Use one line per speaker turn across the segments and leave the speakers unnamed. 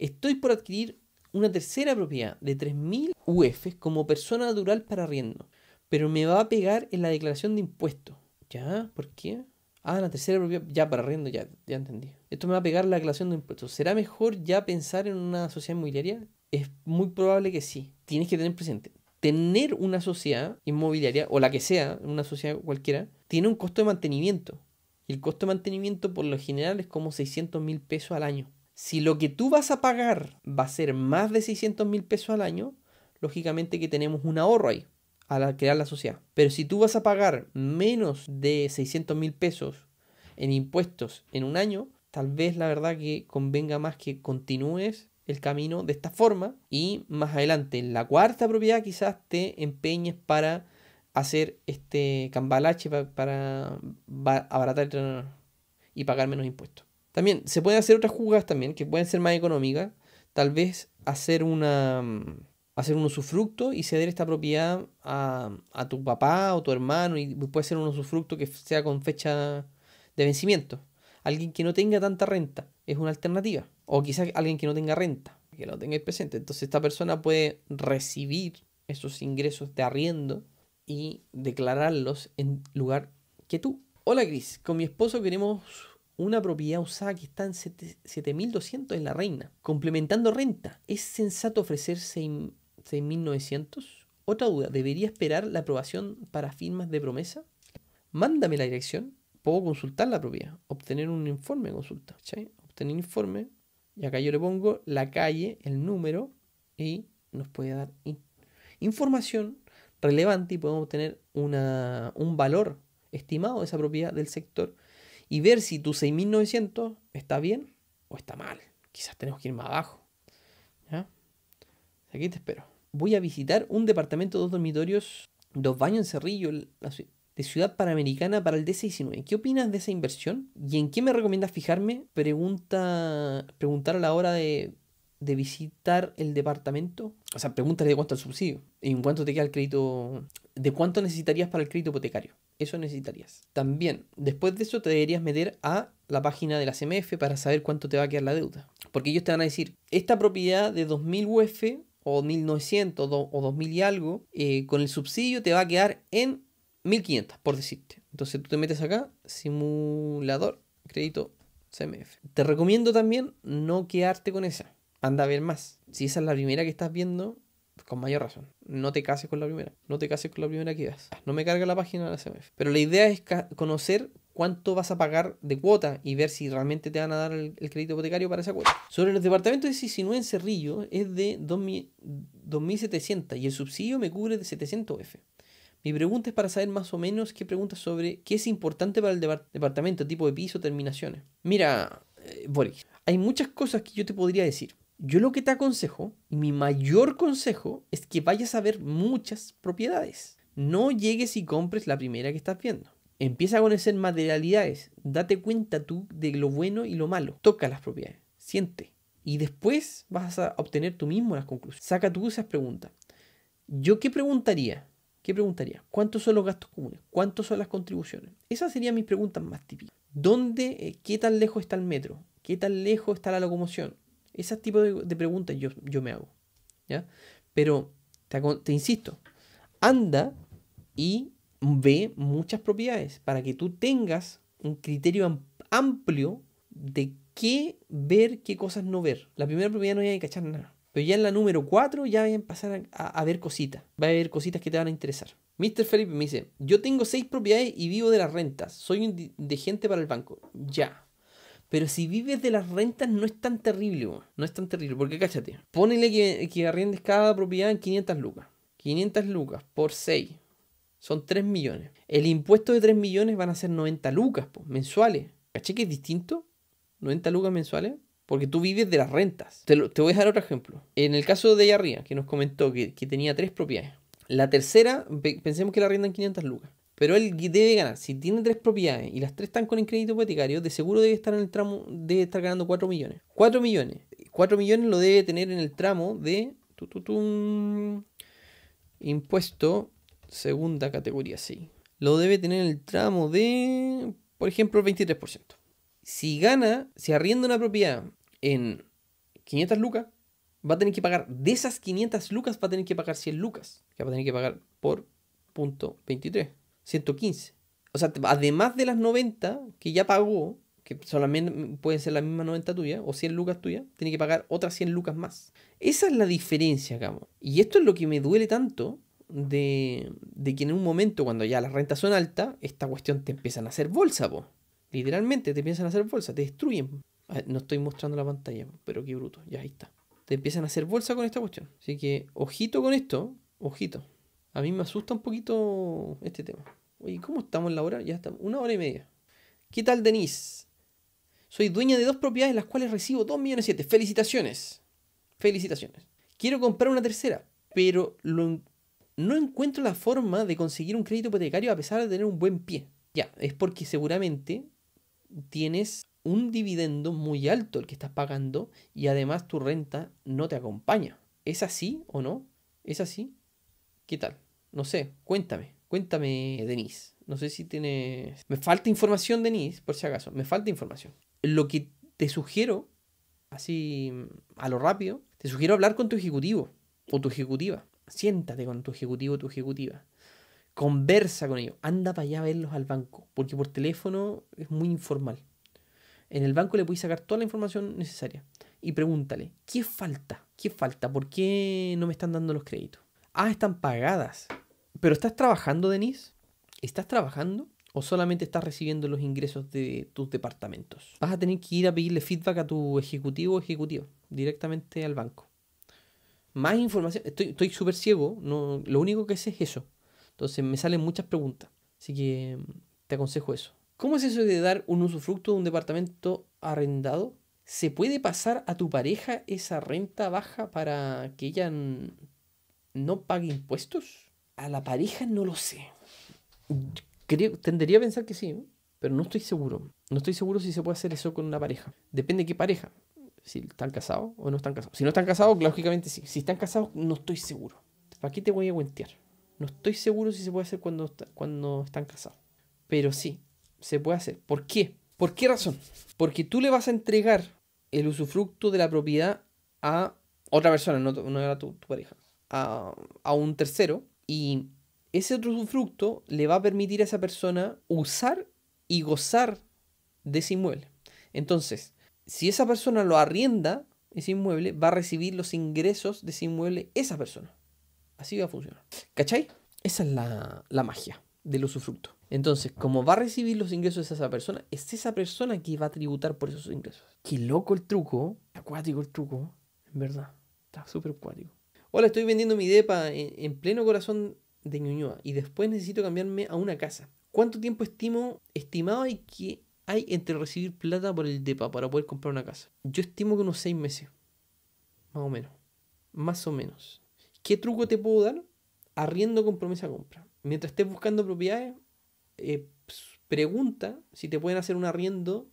Estoy por adquirir una tercera propiedad de 3.000 UF como persona natural para arriendo, pero me va a pegar en la declaración de impuestos. ¿Ya? ¿Por qué? Ah, la tercera propiedad, ya para arriendo, ya, ya entendí. Esto me va a pegar en la declaración de impuestos. ¿Será mejor ya pensar en una sociedad inmobiliaria? Es muy probable que sí. Tienes que tener presente. Tener una sociedad inmobiliaria, o la que sea, una sociedad cualquiera, tiene un costo de mantenimiento. Y el costo de mantenimiento por lo general es como 600 mil pesos al año. Si lo que tú vas a pagar va a ser más de 600 mil pesos al año, lógicamente que tenemos un ahorro ahí al crear la sociedad. Pero si tú vas a pagar menos de 600 mil pesos en impuestos en un año, tal vez la verdad que convenga más que continúes el camino de esta forma y más adelante en la cuarta propiedad quizás te empeñes para hacer este cambalache para, para abaratar y pagar menos impuestos. También se pueden hacer otras jugadas también que pueden ser más económicas. Tal vez hacer una mm, hacer un usufructo y ceder esta propiedad a, a tu papá o tu hermano y puede ser un usufructo que sea con fecha de vencimiento. Alguien que no tenga tanta renta es una alternativa. O quizás alguien que no tenga renta, que lo tenga presente. Entonces esta persona puede recibir esos ingresos de arriendo y declararlos en lugar que tú. Hola Cris, con mi esposo queremos una propiedad usada que está en 7.200 en la reina. Complementando renta, ¿es sensato ofrecer 6.900? Otra duda, ¿debería esperar la aprobación para firmas de promesa? Mándame la dirección, puedo consultar la propiedad, obtener un informe de consulta. Obtener informe, y acá yo le pongo la calle, el número, y nos puede dar información relevante y podemos obtener un valor estimado de esa propiedad del sector y ver si tu 6900 está bien o está mal. Quizás tenemos que ir más abajo. Aquí te espero. Voy a visitar un departamento dos dormitorios, dos baños en Cerrillo, de Ciudad Panamericana para el D19. ¿Qué opinas de esa inversión? ¿Y en qué me recomiendas fijarme? Pregunta, preguntar a la hora de, visitar el departamento. O sea, pregúntale de cuánto el subsidio. ¿Y en cuánto te queda el crédito? ¿De cuánto necesitarías para el crédito hipotecario? Eso necesitarías. También, después de eso te deberías meter a la página de la CMF para saber cuánto te va a quedar la deuda. Porque ellos te van a decir, esta propiedad de 2.000 UF o 1.900 o 2.000 y algo, eh, con el subsidio te va a quedar en 1.500, por decirte. Entonces tú te metes acá, simulador, crédito CMF. Te recomiendo también no quedarte con esa. Anda a ver más. Si esa es la primera que estás viendo, con mayor razón. No te cases con la primera. No te cases con la primera que das No me carga la página de la CMF. Pero la idea es conocer cuánto vas a pagar de cuota y ver si realmente te van a dar el, crédito hipotecario para esa cuota. Sobre los departamentos de sisinú en Cerrillo es de 2.700 y el subsidio me cubre de 700F. Mi pregunta es para saber más o menos qué preguntas sobre qué es importante para el departamento, tipo de piso, terminaciones. Mira, eh, Boris, hay muchas cosas que yo te podría decir. Yo lo que te aconsejo, y mi mayor consejo, es que vayas a ver muchas propiedades. No llegues y compres la primera que estás viendo. Empieza a conocer materialidades. Date cuenta tú de lo bueno y lo malo. Toca las propiedades. Siente. Y después vas a obtener tú mismo las conclusiones. Saca tú esas preguntas. ¿Yo qué preguntaría? ¿Qué preguntaría? ¿Cuántos son los gastos comunes? ¿Cuántos son las contribuciones? Esas serían mis preguntas más típicas. ¿Dónde, eh, qué tan lejos está el metro? ¿Qué tan lejos está la locomoción? Ese tipo de, preguntas yo, me hago. ¿ya? Pero te, insisto, anda y ve muchas propiedades para que tú tengas un criterio amplio de qué ver, qué cosas no ver. La primera propiedad no hay que cachar nada. Pero ya en la número 4 ya van a pasar a, ver cositas. Va a haber cositas que te van a interesar. Mr. Felipe me dice, yo tengo seis propiedades y vivo de las rentas. Soy de gente para el banco. Ya. Pero si vives de las rentas no es tan terrible, no es tan terrible. Porque cáchate, ponele que, que arriendes cada propiedad en 500 lucas. 500 lucas por 6 son 3 millones. El impuesto de 3 millones van a ser 90 lucas mensuales. ¿Caché que es distinto? 90 lucas mensuales. Porque tú vives de las rentas. Te, voy a dejar otro ejemplo. En el caso de allá arriba, que nos comentó que, tenía tres propiedades. La tercera, pensemos que la renta en 500 lucas. Pero él debe ganar. Si tiene tres propiedades y las tres están con el crédito hipotecario, de seguro debe estar en el tramo, debe estar ganando 4 millones. 4 millones. 4 millones lo debe tener en el tramo de impuesto segunda categoría, sí. Lo debe tener en el tramo de, por ejemplo, el 23%. Si gana, si arrienda una propiedad en 500 lucas, va a tener que pagar, de esas 500 lucas va a tener que pagar 100 lucas, que va a tener que pagar por punto 23. 115. O sea, además de las 90 que ya pagó, que solamente pueden ser las mismas 90 tuyas o 100 lucas tuyas, tiene que pagar otras 100 lucas más. Esa es la diferencia, cabrón. Y esto es lo que me duele tanto de, que en un momento, cuando ya las rentas son altas, esta cuestión te empiezan a hacer bolsa, po. Literalmente te empiezan a hacer bolsa, te destruyen. Ah, no estoy mostrando la pantalla, pero qué bruto, ya ahí está. Te empiezan a hacer bolsa con esta cuestión. Así que, ojito con esto, ojito. A mí me asusta un poquito este tema. Oye, ¿cómo estamos la hora? Ya estamos. Una hora y media. ¿Qué tal, Denise? Soy dueña de dos propiedades, las cuales recibo 2 millones 7. Felicitaciones. Felicitaciones. Quiero comprar una tercera, pero no encuentro la forma de conseguir un crédito hipotecario a pesar de tener un buen pie. Ya, es porque seguramente tienes un dividendo muy alto el que estás pagando y además tu renta no te acompaña. ¿Es así o no? ¿Es así? ¿Qué tal? No sé, cuéntame. Cuéntame, Denise. No sé si tienes... Me falta información, Denise, por si acaso. Me falta información. Lo que te sugiero, así mm, a lo rápido, te sugiero hablar con tu ejecutivo o tu ejecutiva. Siéntate con tu ejecutivo o tu ejecutiva. Conversa con ellos. Anda para allá a verlos al banco, porque por teléfono es muy informal. En el banco le puedes sacar toda la información necesaria y pregúntale, ¿qué falta? ¿Qué falta? ¿Por qué no me están dando los créditos? Ah, están pagadas. Pero ¿estás trabajando, Denise? ¿Estás trabajando? ¿O solamente estás recibiendo los ingresos de tus departamentos? Vas a tener que ir a pedirle feedback a tu ejecutivo o ejecutivo, directamente al banco. Más información, estoy súper ciego, no, lo único que sé es eso. Entonces me salen muchas preguntas, así que mm, te aconsejo eso. ¿Cómo es eso de dar un usufructo de un departamento arrendado? ¿Se puede pasar a tu pareja esa renta baja para que ella no pague impuestos? a la pareja no lo sé. Creo, tendería a pensar que sí, pero no estoy seguro. No estoy seguro si se puede hacer eso con una pareja. Depende de qué pareja. Si están casados o no están casados. Si no están casados, lógicamente sí. Si están casados, no estoy seguro. ¿Para qué te voy a cuentear? No estoy seguro si se puede hacer cuando, cuando están casados. Pero sí, se puede hacer. ¿Por qué? ¿Por qué razón? Porque tú le vas a entregar el usufructo de la propiedad a otra persona, no, era tu, pareja, a, a, un tercero, y ese otro usufructo le va a permitir a esa persona usar y gozar de ese inmueble. Entonces, si esa persona lo arrienda, ese inmueble, va a recibir los ingresos de ese inmueble esa persona. Así va a funcionar. ¿Cachai? Esa es la, la magia del usufructo. Entonces, como va a recibir los ingresos de esa persona, es esa persona que va a tributar por esos ingresos. Qué loco el truco, acuático el truco, en verdad. Está súper acuático. Hola, estoy vendiendo mi depa en, pleno corazón de Ñuñoa y después necesito cambiarme a una casa. ¿Cuánto tiempo estimo, estimado hay que hay entre recibir plata por el DEPA para poder comprar una casa? Yo estimo que unos seis meses. Más o menos. Más o menos. ¿Qué truco te puedo dar? Arriendo con promesa compra. Mientras estés buscando propiedades, eh, pregunta si te pueden hacer un arriendo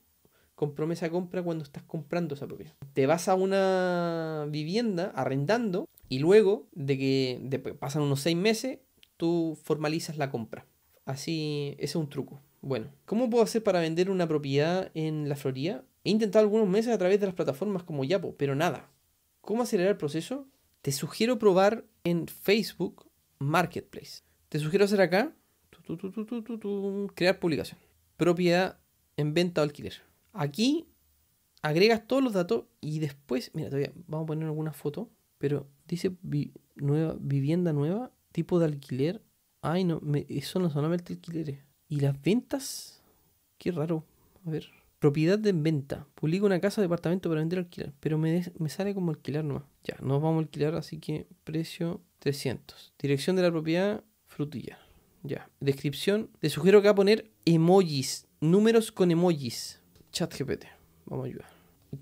con promesa compra cuando estás comprando esa propiedad. Te vas a una vivienda arrendando y luego de que pasan unos seis meses, tú formalizas la compra. Así, ese es un truco. Bueno, ¿cómo puedo hacer para vender una propiedad en la Florida? He intentado algunos meses a través de las plataformas como Yapo, pero nada. ¿Cómo acelerar el proceso? Te sugiero probar en Facebook Marketplace. Te sugiero hacer acá, crear publicación. Propiedad en venta o alquiler. Aquí agregas todos los datos y después, mira, todavía vamos a poner alguna foto pero dice nueva, vivienda nueva, tipo de alquiler. Ay, no, eso no solamente alquileres. ¿Y las ventas? Qué raro. A ver. Propiedad de venta. Publico una casa de departamento para vender alquiler. Pero me, sale como alquilar nomás. Ya, no vamos a alquilar, así que precio 300. Dirección de la propiedad, frutilla. Ya. Descripción. Te sugiero que va a poner emojis. Números con emojis. Chat GPT. Vamos a ayudar.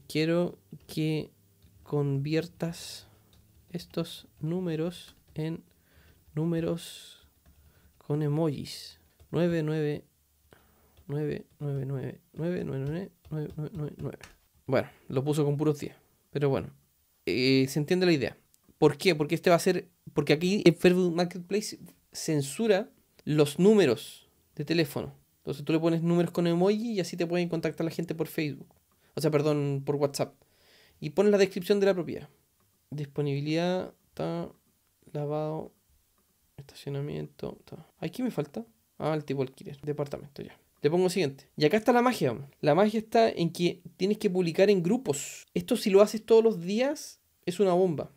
Quiero que conviertas estos números en números con emojis. 99 Bueno, lo puso con puros 10. Pero bueno, se entiende la idea. ¿Por qué? Porque este va a ser. Porque aquí en Facebook Marketplace censura los números de teléfono. Entonces tú le pones números con emoji y así te pueden contactar la gente por Facebook. O sea, perdón, por WhatsApp. Y pones la descripción de la propiedad. Disponibilidad, está lavado, estacionamiento. Aquí me falta. Ah, el tipo alquiler. Departamento, ya. Le pongo siguiente. Y acá está la magia. La magia está en que tienes que publicar en grupos. Esto si lo haces todos los días es una bomba.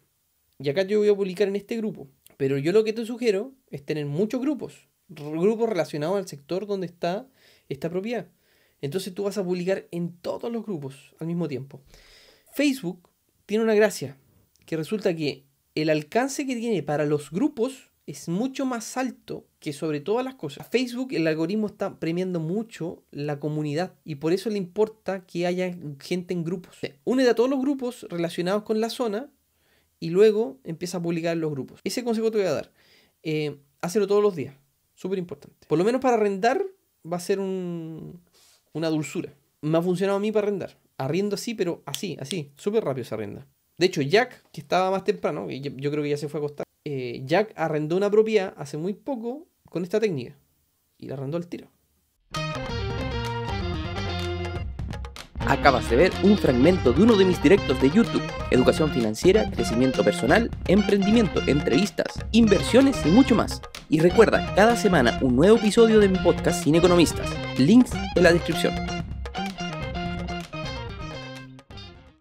Y acá yo voy a publicar en este grupo. Pero yo lo que te sugiero es tener muchos grupos. Grupos relacionados al sector donde está esta propiedad. Entonces tú vas a publicar en todos los grupos al mismo tiempo. Facebook tiene una gracia que resulta que el alcance que tiene para los grupos es mucho más alto que sobre todas las cosas. Facebook, el algoritmo está premiando mucho la comunidad y por eso le importa que haya gente en grupos. Une a todos los grupos relacionados con la zona y luego empieza a publicar en los grupos. Ese consejo te voy a dar. Eh, hacerlo todos los días. Súper importante. Por lo menos para arrendar va a ser una dulzura. Me ha funcionado a mí para arrendar. Arriendo así, pero así, así. Súper rápido se arrenda. De hecho, Jack, que estaba más temprano, yo creo que ya se fue a acostar, eh, Jack arrendó una propiedad hace muy poco con esta técnica. Y la arrendó al tiro. Acabas de ver un fragmento de uno de mis directos de YouTube. Educación financiera, crecimiento personal, emprendimiento, entrevistas, inversiones y mucho más. Y recuerda, cada semana un nuevo episodio de mi podcast Sin Economistas. Links en la descripción.